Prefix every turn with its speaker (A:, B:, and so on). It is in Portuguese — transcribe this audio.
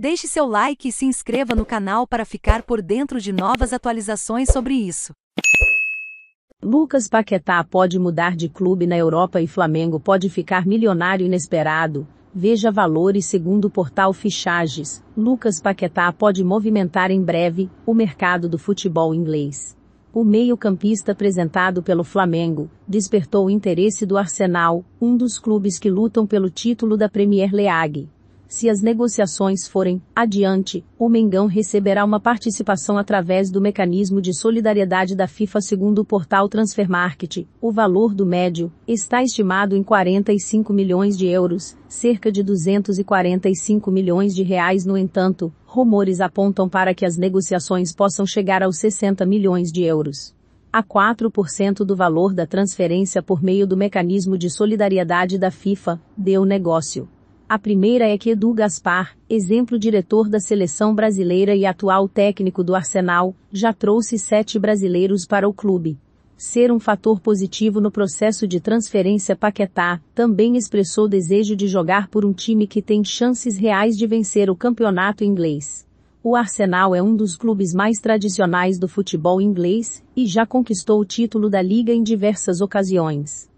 A: Deixe seu like e se inscreva no canal para ficar por dentro de novas atualizações sobre isso. Lucas Paquetá pode mudar de clube na Europa e Flamengo pode ficar milionário inesperado. Veja valores segundo o portal Fichages. Lucas Paquetá pode movimentar em breve o mercado do futebol inglês. O meio-campista apresentado pelo Flamengo despertou o interesse do Arsenal, um dos clubes que lutam pelo título da Premier League. Se as negociações forem adiante, o Mengão receberá uma participação através do mecanismo de solidariedade da FIFA, segundo o portal Transfermarket. O valor do médio está estimado em 45 milhões de euros, cerca de 245 milhões de reais. No entanto, rumores apontam para que as negociações possam chegar aos 60 milhões de euros a 4% do valor da transferência por meio do mecanismo de solidariedade da FIFA, deu negócio. A primeira é que Edu Gaspar, exemplo diretor da seleção brasileira e atual técnico do Arsenal, já trouxe sete brasileiros para o clube. Ser um fator positivo no processo de transferência Paquetá, também expressou desejo de jogar por um time que tem chances reais de vencer o campeonato inglês. O Arsenal é um dos clubes mais tradicionais do futebol inglês e já conquistou o título da liga em diversas ocasiões.